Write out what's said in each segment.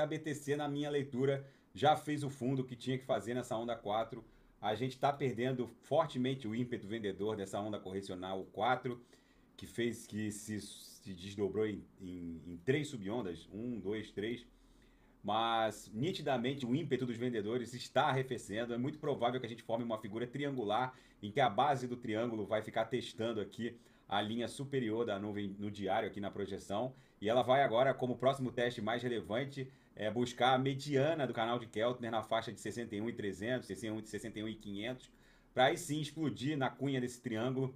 a BTC, na minha leitura, já fez o fundo que tinha que fazer nessa onda 4. A gente está perdendo fortemente o ímpeto vendedor dessa onda correcional 4, que fez que se, se desdobrou em, em, em três subondas, um, dois, três. Mas nitidamente o ímpeto dos vendedores está arrefecendo. É muito provável que a gente forme uma figura triangular em que a base do triângulo vai ficar testando aqui a linha superior da nuvem no diário aqui na projeção. E ela vai agora, como próximo teste mais relevante, é buscar a mediana do canal de Keltner na faixa de 61,300, 61,500, para aí sim explodir na cunha desse triângulo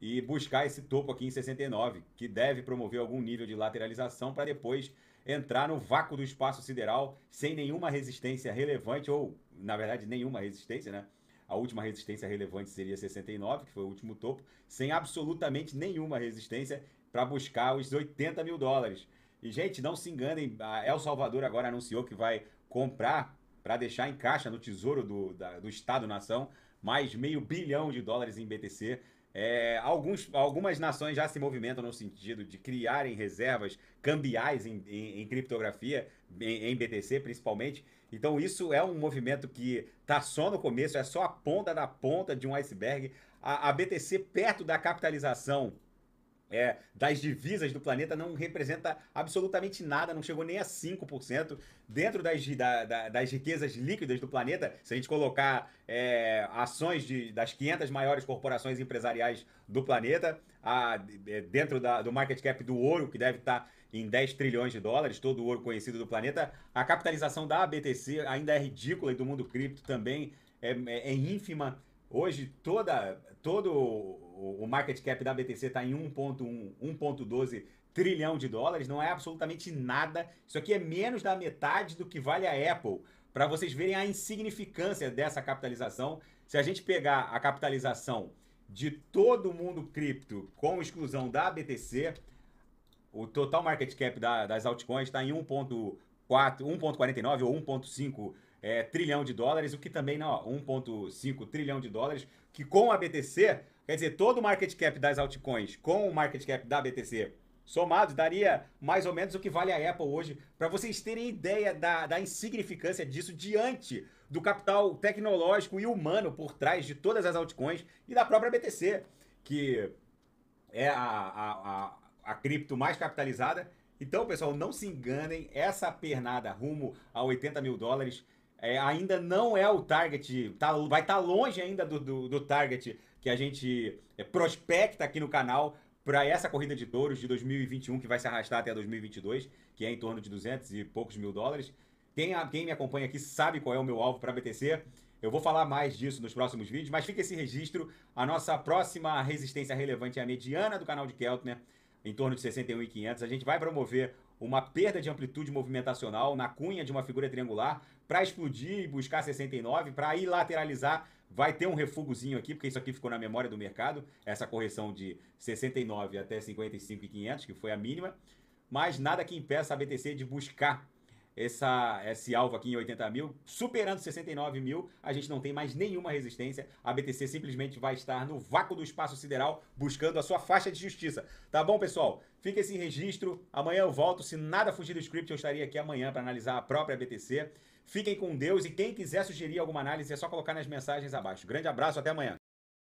e buscar esse topo aqui em 69, que deve promover algum nível de lateralização para depois entrar no vácuo do espaço sideral sem nenhuma resistência relevante, ou na verdade nenhuma resistência, né? A última resistência relevante seria 69, que foi o último topo, sem absolutamente nenhuma resistência para buscar os 80 mil dólares. E, gente, não se enganem, a El Salvador agora anunciou que vai comprar para deixar em caixa no tesouro do, da, do Estado-nação mais meio bilhão de dólares em BTC. É, alguns, algumas nações já se movimentam no sentido de criarem reservas cambiais em, em, em criptografia, em, em, BTC principalmente. Então, isso é um movimento que está só no começo, é só a ponta da ponta de um iceberg. A, a BTC, perto da capitalização é, das divisas do planeta não representa absolutamente nada, não chegou nem a 5%. Dentro das, da, da, das riquezas líquidas do planeta, se a gente colocar é, ações de, das 500 maiores corporações empresariais do planeta, a, é, dentro da, do market cap do ouro, que deve estar em 10 trilhões de dólares, todo o ouro conhecido do planeta, a capitalização da BTC ainda é ridícula e do mundo cripto também é, é, é ínfima. Hoje toda, todo o market cap da BTC está em 1.1, 1.12 trilhão de dólares, não é absolutamente nada. Isso aqui é menos da metade do que vale a Apple. Para vocês verem a insignificância dessa capitalização, se a gente pegar a capitalização de todo mundo cripto, com exclusão da BTC, o total market cap da, das altcoins está em 1.4, 1.49 ou 1.5 é, trilhão de dólares, o que também não, né, 1,5 trilhão de dólares, que com a BTC, quer dizer, todo o market cap das altcoins com o market cap da BTC somados, daria mais ou menos o que vale a Apple hoje, para vocês terem ideia da, da insignificância disso diante do capital tecnológico e humano por trás de todas as altcoins e da própria BTC, que é a, a, a, a cripto mais capitalizada. Então, pessoal, não se enganem, essa pernada rumo a 80 mil dólares é, ainda não é o target, tá, vai estar tá longe ainda do, do, do, target que a gente é, prospecta aqui no canal para essa corrida de touros de 2021 que vai se arrastar até 2022, que é em torno de 200 e poucos mil dólares. Quem, quem me acompanha aqui sabe qual é o meu alvo para BTC. Eu vou falar mais disso nos próximos vídeos, mas fica esse registro. A nossa próxima resistência relevante é a mediana do canal de Keltner, em torno de 61.500. A gente vai promover uma perda de amplitude movimentacional na cunha de uma figura triangular para explodir e buscar 69, para ir lateralizar. Vai ter um refugozinho aqui, porque isso aqui ficou na memória do mercado, essa correção de 69 até 55.500, que foi a mínima, mas nada que impeça a BTC de buscar essa, esse alvo aqui em 80 mil, superando 69 mil, a gente não tem mais nenhuma resistência. A BTC simplesmente vai estar no vácuo do espaço sideral buscando a sua faixa de justiça. Tá bom, pessoal? Fica esse registro. Amanhã eu volto. Se nada fugir do script, eu estaria aqui amanhã para analisar a própria BTC. Fiquem com Deus e quem quiser sugerir alguma análise é só colocar nas mensagens abaixo. Grande abraço, até amanhã.